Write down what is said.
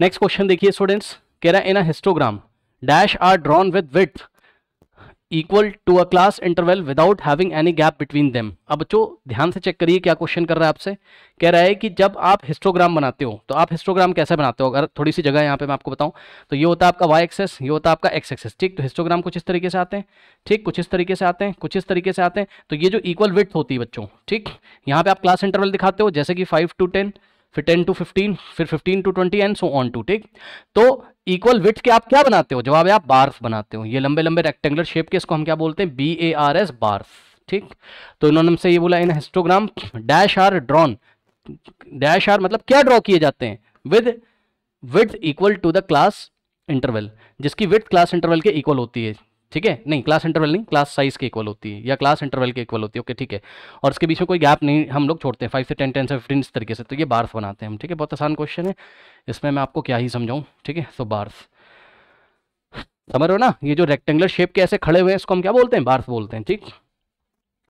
next question देखिए students कह रहा है in a histogram dash are drawn with width equal to a class interval without having any gap between them अब बच्चों ध्यान से चेक करिए क्या क्वेश्चन कर रहा है आपसे कह रहा है कि जब आप हिस्टोग्राम बनाते हो तो आप हिस्टोग्राम कैसे बनाते हो अगर थोड़ी सी जगह यहाँ पे मैं आपको बताऊँ तो ये होता है आपका वाई एक्सेस ये होता है आपका एक्स एक्सेस ठीक तो हिस्टोग्राम कुछ इस तरीके से आते हैं ठीक कुछ इस तरीके से आते हैं कुछ इस तरीके से आते हैं तो ये जो इक्वल विथ होती है बच्चों ठीक यहाँ पे आप क्लास इंटरवल दिखाते हो जैसे कि फाइव टू टेन फिर टेन टू फिफ्टीन फिर fifteen to twenty and so on to ठीक तो इक्वल विथ के आप क्या बनाते हो जवाब है आप बार्स बनाते हो ये लंबे लंबे रेक्टेंगुलर शेप के इसको हम क्या बोलते हैं B A R S bars ठीक तो इन्होंने हमसे ये बोला in histogram dash are drawn dash are मतलब क्या ड्रॉ किए जाते हैं with width equal to the class interval जिसकी विथ क्लास इंटरवल के इक्वल होती है ठीक है नहीं क्लास इंटरवल नहीं क्लास साइज के इक्वल होती है या क्लास इंटरवल के इक्वल होती है ओके ठीक है और इसके बीच में कोई गैप नहीं हम लोग छोड़ते हैं फाइव से टेन टेन से फिफ्टीन इस तरीके से तो ये बार्स बनाते हैं हम ठीक है बहुत आसान क्वेश्चन है इसमें मैं आपको क्या ही समझाऊँ ठीक है सो तो बार्स समझ रहे हो ना ये जो रेक्टेंगुलर शेप के ऐसे खड़े हुए हैं इसको हम क्या बोलते हैं बार्स बोलते हैं ठीक